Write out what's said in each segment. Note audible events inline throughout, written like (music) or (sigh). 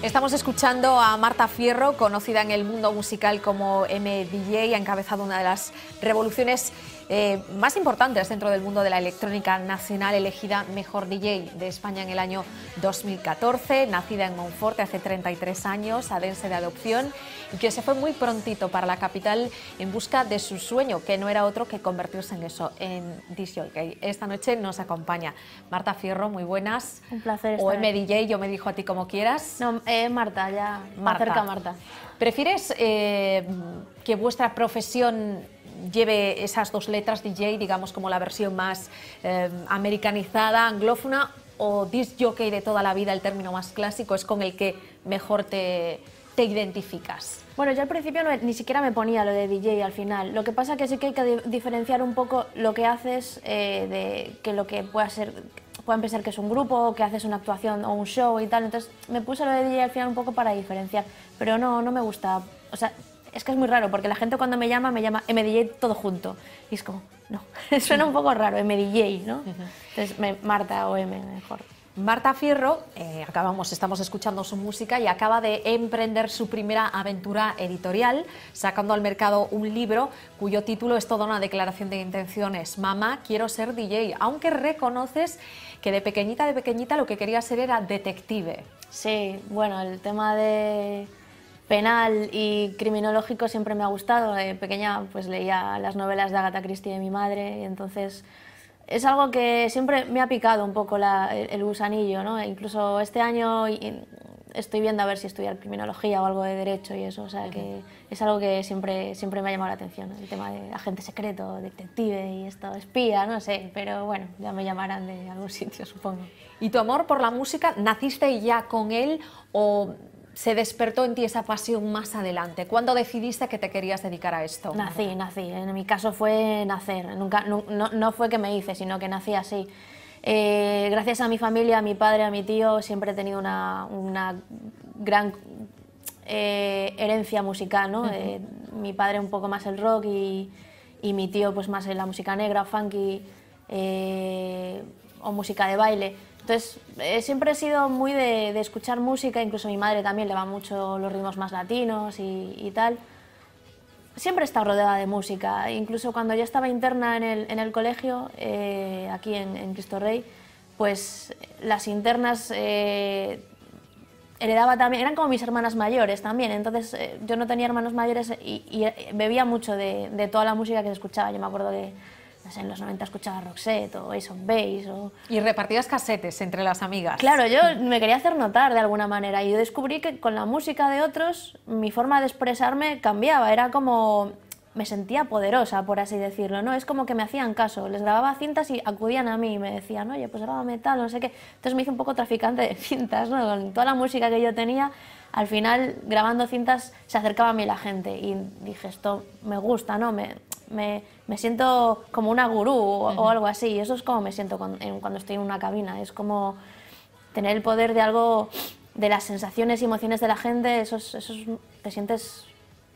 Estamos escuchando a Marta Fierro, conocida en el mundo musical como MDJ, ha encabezado una de las revoluciones eh, más importantes dentro del mundo de la electrónica nacional, elegida mejor DJ de España en el año 2014, nacida en Monforte hace 33 años, adense de adopción y que se fue muy prontito para la capital en busca de su sueño, que no era otro que convertirse en eso, en DJ. Esta noche nos acompaña Marta Fierro, muy buenas. Un placer. Estar o MDJ, yo me dijo a ti como quieras. No, eh, Marta, ya Marta. acerca Marta. ¿Prefieres eh, que vuestra profesión lleve esas dos letras DJ, digamos como la versión más eh, americanizada, anglófona, o disc jockey de toda la vida, el término más clásico, es con el que mejor te, te identificas? Bueno, yo al principio ni siquiera me ponía lo de DJ al final. Lo que pasa que sí que hay que diferenciar un poco lo que haces eh, de que lo que pueda ser puede pensar que es un grupo, que haces una actuación o un show y tal. Entonces me puse lo de DJ al final un poco para diferenciar, pero no, no me gusta. O sea, es que es muy raro, porque la gente cuando me llama, me llama MDJ todo junto. Y es como, no, (laughs) suena un poco raro, MDJ, ¿no? Entonces, Marta o M, mejor. Marta Fierro, eh, acabamos, estamos escuchando su música y acaba de emprender su primera aventura editorial, sacando al mercado un libro cuyo título es toda una declaración de intenciones. Mamá, quiero ser DJ, aunque reconoces que de pequeñita, de pequeñita lo que quería ser era detective. Sí, bueno, el tema de penal y criminológico siempre me ha gustado. De pequeña pues leía las novelas de Agatha Christie de mi madre y entonces es algo que siempre me ha picado un poco el, gusanillo, ¿no? E incluso este año estoy viendo a ver si estudiar criminología o algo de derecho y eso, o sea que es algo que siempre, siempre me ha llamado la atención, el tema de agente secreto, detective y esto, espía, no sé, pero bueno, ya me llamarán de algún (laughs) sitio, supongo. ¿Y tu amor por la música, naciste ya con él o se despertó en ti esa pasión más adelante? ¿Cuándo decidiste que te querías dedicar a esto? Nací, nací. En mi caso fue nacer. Nunca, no, fue que me hice, sino que nací así. Eh, gracias a mi familia, a mi padre, a mi tío, siempre he tenido una, gran eh, herencia musical, eh, mi padre un poco más el rock y, mi tío pues más la música negra, funky o música de baile. Entonces, eh, siempre he sido muy de, escuchar música, incluso mi madre también le va mucho los ritmos más latinos y, tal. Siempre he estado rodeada de música, incluso cuando ya estaba interna en el, colegio, eh, aquí en, Cristo Rey, pues las internas eh, heredaba también, eran como mis hermanas mayores también, entonces yo no tenía hermanos mayores y, bebía mucho de, de toda la música que se escuchaba, yo me acuerdo que en los 90 escuchaba Roxette o Ace of Base Y repartías casetes entre las amigas. Claro, yo me quería hacer notar de alguna manera y yo descubrí que con la música de otros mi forma de expresarme cambiaba, era como... me sentía poderosa, por así decirlo, ¿no? Es como que me hacían caso, les grababa cintas y acudían a mí y me decían, oye, pues grábame metal no sé qué. Entonces me hice un poco traficante de (laughs) cintas, ¿no? Con toda la música que yo tenía al final grabando cintas se acercaba a mí la gente y dije esto me gusta, ¿no? Me, me, me siento como una gurú o, algo así. Eso es como me siento cuando, estoy en una cabina. Es como tener el poder de algo, de las sensaciones y emociones de la gente. Eso, eso te sientes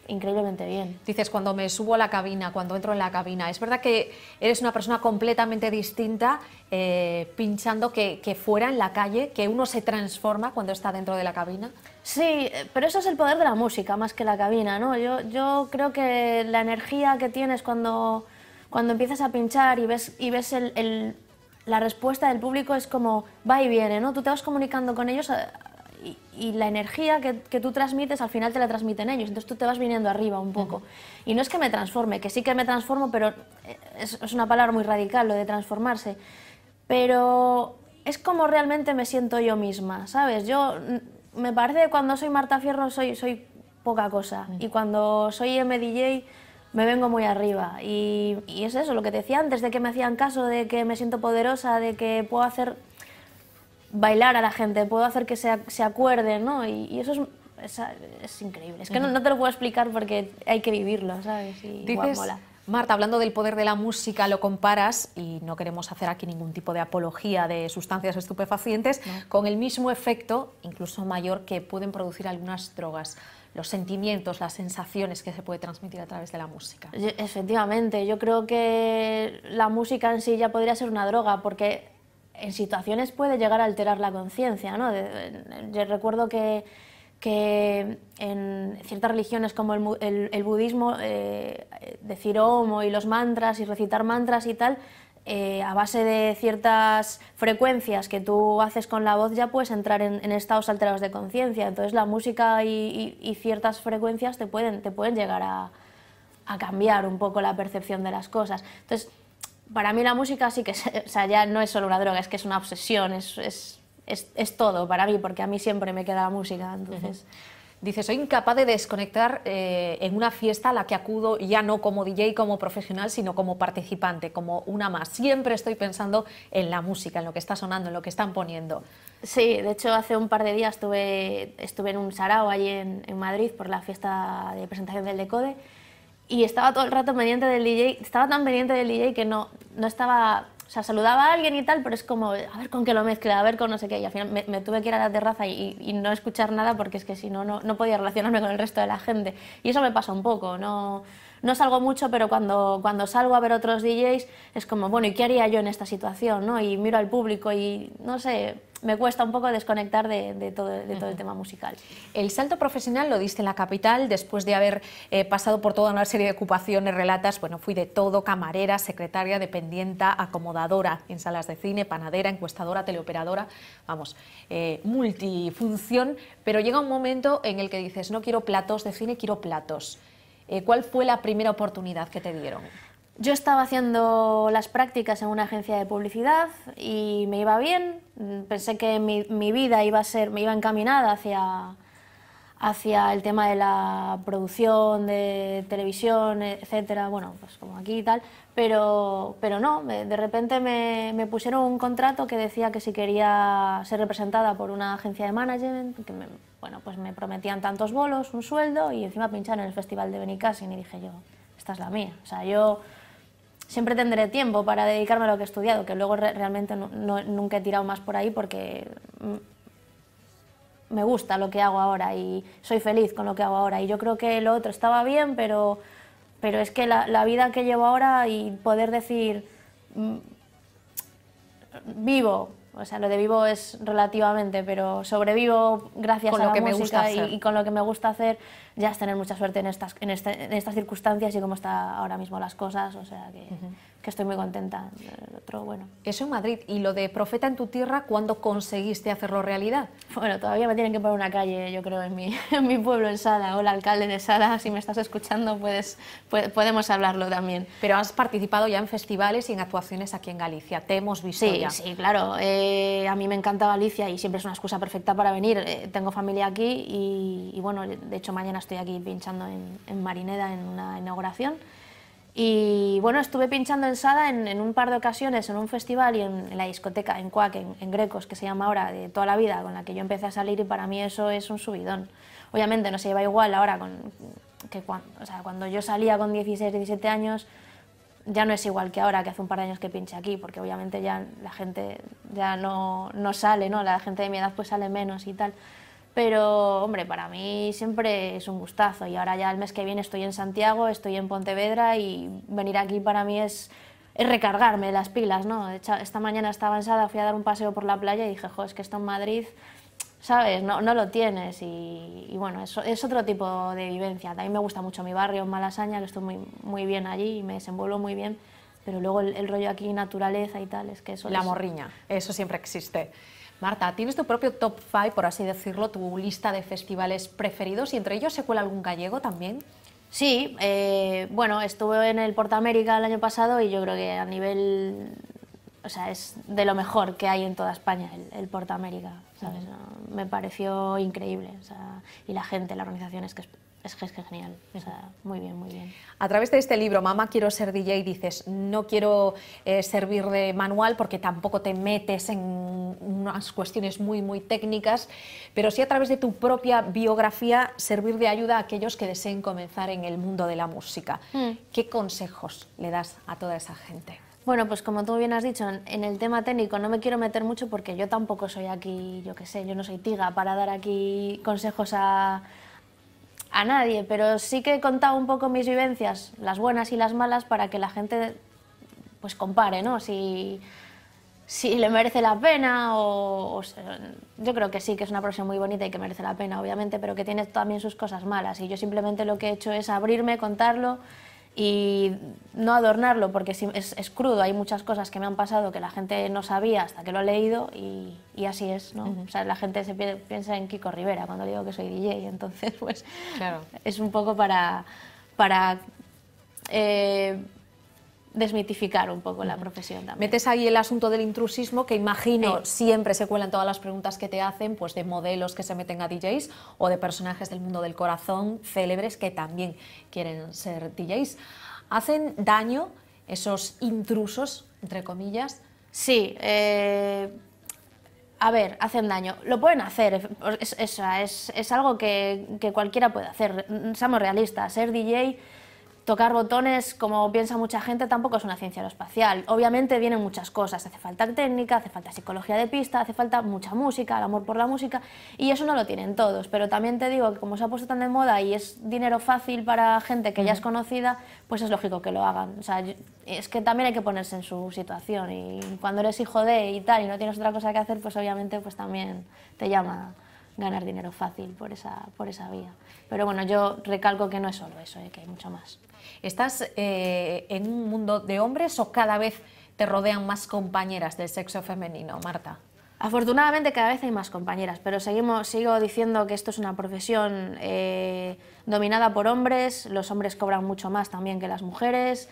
increíblemente bien. Dices, cuando me subo a la cabina, cuando entro en la cabina, es verdad que eres una persona completamente distinta eh, pinchando que, fuera en la calle, que uno se transforma cuando está dentro de la cabina. Sí, eh, pero eso es el poder de la música más que la cabina, ¿no? Yo, yo creo que la energía que tienes cuando, cuando empiezas a pinchar y ves, y ves el, la respuesta del público es como va y viene, ¿no? Tú te vas comunicando con ellos a, eh, y, la energía que, que, tú transmites al final te la transmiten ellos, entonces tú te vas viniendo arriba un poco. Y no es que me transforme, que sí que me transformo, pero es, una palabra muy radical lo de transformarse, pero es como realmente me siento yo misma, ¿sabes? Yo mm, me parece que cuando soy Marta Fierro soy, soy poca cosa y cuando soy MDJ me vengo muy arriba. Y, y, es eso, lo que te decía antes, de que me hacían caso, de que me siento poderosa, de que puedo hacer bailar a la gente, puedo hacer que se, se acuerden, ¿no? Y, eso es increíble. Es que no, te lo puedo explicar porque hay que vivirlo, ¿sabes? Y Dices, mola. Marta, hablando del poder de la música, lo comparas, y no queremos hacer aquí ningún tipo de apología de sustancias estupefacientes, con el mismo efecto, incluso mayor, que pueden producir algunas drogas. Los sentimientos, las sensaciones que se puede transmitir a través de la música. efectivamente, yo creo que la música en sí ya podría ser una droga, porque en situaciones puede llegar a alterar la conciencia. ¿no? Yo recuerdo que, que, en ciertas religiones como el, budismo, eh, decir homo y los mantras y recitar mantras y tal, eh, a base de ciertas frecuencias que tú haces con la voz ya puedes entrar en, estados alterados de conciencia. Entonces la música y, ciertas frecuencias te pueden, te pueden llegar a, a cambiar un poco la percepción de las cosas. Entonces, para mí la música sí que, (laughs) o sea, ya no es solo una droga, es que es una obsesión, es, todo para mí, porque a mí siempre me queda la música, entonces... Dice, soy incapaz de desconectar eh, en una fiesta a la que acudo ya no como DJ, como profesional, sino como participante, como una más. Siempre estoy pensando en la música, en lo que está sonando, en lo que están poniendo. Sí, de hecho hace un par de días estuve, estuve en un sarao allí en Madrid por la fiesta de presentación del Decode y estaba todo el rato pendiente del DJ, estaba tan pendiente del DJ que no, no estaba, o sea, saludaba a alguien y tal, pero es como, a ver con qué lo mezcla, a ver con no sé qué, y al final me, tuve que ir a la terraza y, y, no escuchar nada porque es que si no, no podía relacionarme con el resto de la gente. Y eso me pasa un poco, no no salgo mucho, pero cuando, cuando salgo a ver otros DJs es como, bueno, ¿y qué haría yo en esta situación? ¿no? Y miro al público y no sé, me cuesta un poco desconectar de, todo, el tema musical. El salto profesional lo diste en la capital, después de haber eh, pasado por toda una serie de ocupaciones, relatas, bueno, fui de todo, camarera, secretaria, dependienta, acomodadora en salas de cine, panadera, encuestadora, teleoperadora, vamos, eh, multifunción, pero llega un momento en el que dices, no quiero platos de cine, quiero platos. Eh, ¿Cuál fue la primera oportunidad que te dieron? Yo estaba haciendo las prácticas en una agencia de publicidad y me iba bien. Pensé que mi, vida iba a ser, me iba encaminada hacia, hacia el tema de la producción de televisión, etcétera, bueno, pues como aquí y tal, pero, pero no, de repente me, pusieron un contrato que decía que si quería ser representada por una agencia de management, que me, bueno, pues me prometían tantos bolos, un sueldo y encima pinchar en el Festival de Benicassin y dije yo, esta es la mía, o sea, yo siempre tendré tiempo para dedicarme a lo que he estudiado, que luego realmente nunca he tirado más por ahí porque me gusta lo que hago ahora y soy feliz con lo que hago ahora. Y yo creo que lo otro estaba bien, pero, pero es que la, vida que llevo ahora y poder decir vivo, o sea, lo de vivo es relativamente, pero sobrevivo gracias a lo que me gusta y, con lo que me gusta hacer, ya es tener mucha suerte en estas, en, este, estas circunstancias y cómo están ahora mismo las cosas, o sea que, estoy muy contenta. otro, bueno. Eso en Madrid, y lo de Profeta en tu tierra, ¿cuándo conseguiste hacerlo realidad? Bueno, todavía me tienen que poner una calle, yo creo, en mi, (laughs) en mi pueblo, en Sala. Hola, alcalde de Sala, si me estás escuchando, puedes, podemos hablarlo también. Pero has participado ya en festivales y en actuaciones aquí en Galicia, te hemos visto sí, ya. Sí, claro, eh, a mí me encanta Galicia y siempre es una excusa perfecta para venir. Eh, tengo familia aquí y, y bueno, de hecho mañana estoy aquí pinchando en, Marineda en una inauguración. Y bueno, estuve pinchando en Sada en, un par de ocasiones, en un festival y en, la discoteca, en Cuac, en, Grecos, que se llama ahora, de toda la vida, con la que yo empecé a salir y para mí eso es un subidón. Obviamente no se lleva igual ahora con, que cuando, cuando yo salía con 16, 17 años, ya no es igual que ahora, que hace un par de años que pinche aquí, porque obviamente ya la gente ya no, no sale, ¿no? La gente de mi edad pues sale menos y tal. Pero, hombre, para mí siempre es un gustazo y ahora ya el mes que viene estoy en Santiago, estoy en Pontevedra y venir aquí para mí es, recargarme las pilas, ¿no? Esta mañana estaba avanzada, fui a dar un paseo por la playa y dije, jo, es que esto en Madrid, ¿sabes? No, lo tienes y, bueno, es, otro tipo de vivencia. También me gusta mucho mi barrio en Malasaña, lo estoy muy, bien allí y me desenvuelvo muy bien, pero luego el, rollo aquí, naturaleza y tal, es que eso... La morriña, eso siempre existe. Marta, tienes tu propio top 5, por así decirlo, tu lista de festivales preferidos y entre ellos se cuela algún gallego también. Sí, eh, bueno, estuve en el Porta América el año pasado y yo creo que a nivel, o sea, es de lo mejor que hay en toda España el, Porta América, Me pareció increíble, y la gente, la organización es que es es que es que genial, muy bien, muy bien. A través de este libro, Mamá, quiero ser DJ, dices, no quiero eh, servir de manual porque tampoco te metes en unas cuestiones muy, muy técnicas, pero sí a través de tu propia biografía servir de ayuda a aquellos que deseen comenzar en el mundo de la música. Hmm. ¿Qué consejos le das a toda esa gente? Bueno, pues como tú bien has dicho, en el tema técnico no me quiero meter mucho porque yo tampoco soy aquí, yo qué sé, yo no soy tiga para dar aquí consejos a a nadie, pero sí que he contado un poco mis vivencias, las buenas y las malas, para que la gente pues compare, ¿no? Si, si le merece la pena o, yo creo que sí, que es una profesión muy bonita y que merece la pena, obviamente, pero que tiene también sus cosas malas y yo simplemente lo que he hecho es abrirme, contarlo y no adornarlo porque es, es, crudo, hay muchas cosas que me han pasado que la gente no sabía hasta que lo ha leído y, así es, ¿no? O sea, la gente se piensa en Kiko Rivera cuando digo que soy DJ, entonces pues es un poco para, para eh, desmitificar un poco la profesión Metes ahí el asunto del intrusismo, que imagino siempre se cuelan todas las preguntas que te hacen, pues de modelos que se meten a DJs o de personajes del mundo del corazón, célebres que también quieren ser DJs. ¿Hacen daño esos intrusos, entre comillas? Sí. Eh, a ver, hacen daño. Lo pueden hacer, es, es, algo que, que, cualquiera puede hacer. Seamos realistas, ser DJ tocar botones, como piensa mucha gente, tampoco es una ciencia aeroespacial. Obviamente vienen muchas cosas, hace falta técnica, hace falta psicología de pista, hace falta mucha música, el amor por la música, y eso no lo tienen todos. Pero también te digo que como se ha puesto tan de moda y es dinero fácil para gente que ya es conocida, pues es lógico que lo hagan. O sea, es que también hay que ponerse en su situación y cuando eres hijo de y tal y no tienes otra cosa que hacer, pues obviamente pues también te llama ganar dinero fácil por esa, por esa vía. Pero bueno, yo recalco que no es solo eso, eh, que hay mucho más. ¿Estás eh, en un mundo de hombres o cada vez te rodean más compañeras del sexo femenino, Marta? Afortunadamente cada vez hay más compañeras, pero seguimos, sigo diciendo que esto es una profesión eh, dominada por hombres, los hombres cobran mucho más también que las mujeres,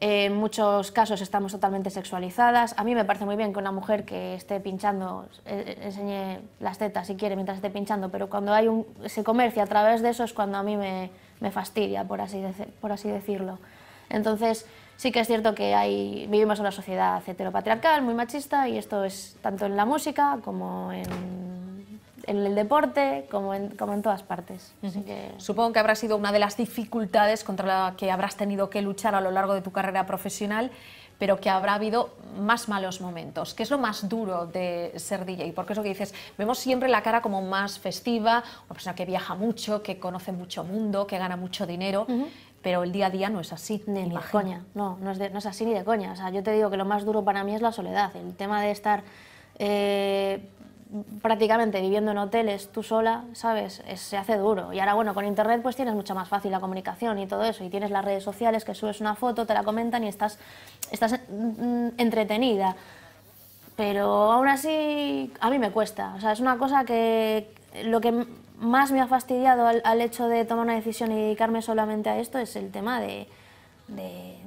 en muchos casos estamos totalmente sexualizadas. A mí me parece muy bien que una mujer que esté pinchando eh, eh, enseñe las tetas si quiere mientras esté pinchando, pero cuando hay un, se comercia a través de eso es cuando a mí me, fastidia, por así, por así decirlo. Entonces, sí que es cierto que hay, vivimos en una sociedad heteropatriarcal, muy machista, y esto es tanto en la música como en en el deporte como en, como en todas partes. Supongo que habrá sido una de las dificultades contra la que habrás tenido que luchar a lo largo de tu carrera profesional, pero que habrá habido más malos momentos. ¿Qué es lo más duro de ser DJ? Porque es lo que dices, vemos siempre la cara como más festiva, una persona que viaja mucho, que conoce mucho mundo, que gana mucho dinero. pero el día a día no es así. Ni, de coña, no, no es, no es así ni de coña. yo te digo que lo más duro para mí es la soledad, el tema de estar eh, prácticamente viviendo en hoteles tú sola, ¿sabes? se hace duro. Y ahora, bueno, con internet pues tienes mucha más fácil la comunicación y todo eso. Y tienes las redes sociales que subes una foto, te la comentan y estás, estás mm, entretenida. Pero aún así, a mí me cuesta. O sea, es una cosa que lo que más me ha fastidiado al, hecho de tomar una decisión y dedicarme solamente a esto es el tema de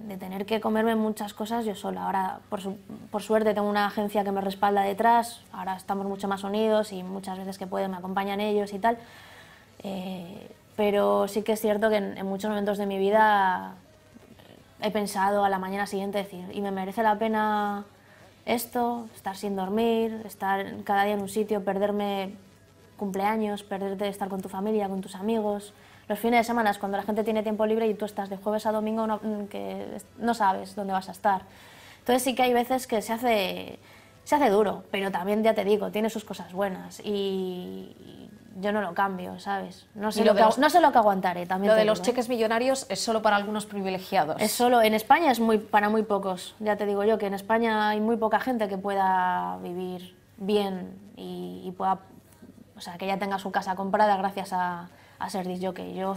de tener que comerme muchas cosas yo sola. Ahora, por, suerte, tengo una agencia que me respalda detrás, ahora estamos mucho más unidos y muchas veces que pueden me acompañan ellos y tal. Eh, pero sí que es cierto que en, muchos momentos de mi vida eh, he pensado a la mañana siguiente decir, ¿y me merece la pena esto? Estar sin dormir, estar cada día en un sitio, perderme cumpleaños, perderte estar con tu familia, con tus amigos los fines de semana es cuando la gente tiene tiempo libre y tú estás de jueves a domingo no, mm, que no sabes dónde vas a estar. Entonces sí que hay veces que se hace, se hace duro, pero también ya te digo, tiene sus cosas buenas y yo no lo cambio, ¿sabes? No sé, lo, que, no sé lo que aguantaré también. Lo de los ¿eh? cheques millonarios es solo para algunos privilegiados. Es solo, en España es muy, para muy pocos, ya te digo yo, que en España hay muy poca gente que pueda vivir bien y, y pueda, o sea, que ya tenga su casa comprada gracias a, a ser que Yo, (laughs)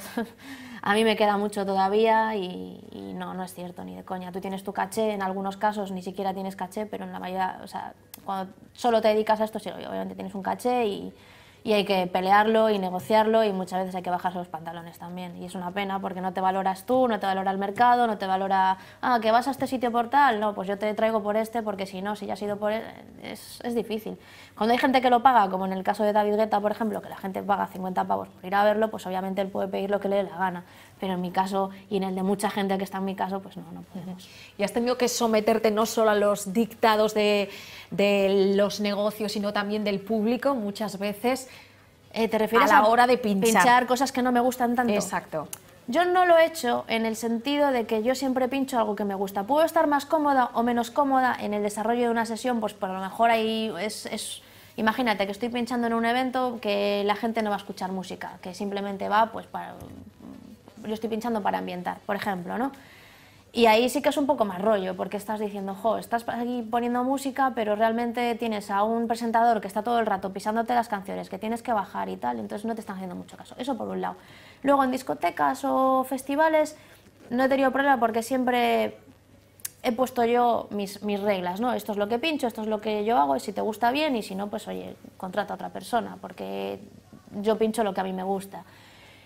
a mí me queda mucho todavía y, no, no es cierto, ni de coña. Tú tienes tu caché, en algunos casos ni siquiera tienes caché, pero en la mayoría, o sea, cuando solo te dedicas a esto, sí, obviamente tienes un caché y y hay que pelearlo y negociarlo y muchas veces hay que bajarse los pantalones también. Y es una pena porque no te valoras tú, no te valora el mercado, no te valora, ah, que vas a este sitio por tal, no, pues yo te traigo por este porque si no, si ya has ido por... Él, e, es, es difícil. Cuando hay gente que lo paga, como en el caso de David Guetta, por ejemplo, que la gente paga 50 pavos por ir a verlo, pues obviamente él puede pedir lo que le dé la gana pero en mi caso y en el de mucha gente que está en mi caso, pues no, no podemos. Y has tenido que someterte no solo a los dictados de, de los negocios, sino también del público muchas veces. Eh, ¿Te refieres a la hora de pinchar. pinchar cosas que no me gustan tanto? Exacto. Yo no lo he hecho en el sentido de que yo siempre pincho algo que me gusta. Puedo estar más cómoda o menos cómoda en el desarrollo de una sesión, pues por lo mejor ahí es, es imagínate que estoy pinchando en un evento que la gente no va a escuchar música, que simplemente va pues para yo estoy pinchando para ambientar, por ejemplo, ¿no? Y ahí sí que es un poco más rollo, porque estás diciendo, jo, estás aquí poniendo música, pero realmente tienes a un presentador que está todo el rato pisándote las canciones, que tienes que bajar y tal, entonces no te están haciendo mucho caso. Eso por un lado. Luego en discotecas o festivales no he tenido problema porque siempre he puesto yo mis, reglas, ¿no? Esto es lo que pincho, esto es lo que yo hago, y si te gusta bien, y si no, pues oye, contrata a otra persona, porque yo pincho lo que a mí me gusta.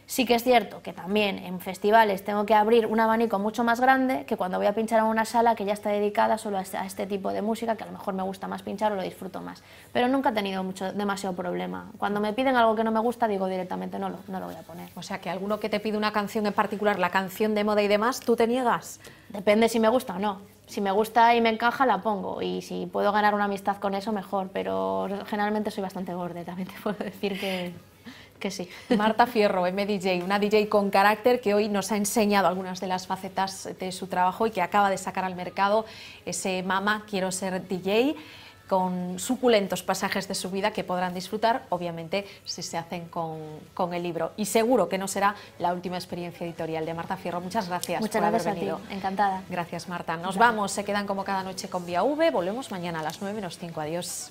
Sí que es cierto que también en festivales tengo que abrir un abanico mucho más grande que cuando voy a pinchar a una sala que ya está dedicada solo este, a este tipo de música, que a lo mejor me gusta más pinchar o lo disfruto más. Pero nunca he tenido mucho, demasiado problema. Cuando me piden algo que no me gusta, digo directamente no lo, no lo voy a poner. O sea, que alguno que te pide una canción en particular, la canción de moda y demás, ¿tú te niegas? Depende si me gusta o no. Si me gusta y me encaja, la pongo. Y si puedo ganar una amistad con eso, mejor. Pero generalmente soy bastante gorda, también te puedo decir que que sí. Marta Fierro, MDJ, una DJ con carácter que hoy nos ha enseñado algunas de las facetas de su trabajo y que acaba de sacar al mercado ese Mama Quiero Ser DJ con suculentos pasajes de su vida que podrán disfrutar, obviamente, si se hacen con, el libro. Y seguro que no será la última experiencia editorial de Marta Fierro. Muchas gracias Muchas por haber venido. Encantada. Gracias, Marta. Nos vamos, se quedan como cada noche con Vía V. Volvemos mañana a las 9 menos 5. Adiós.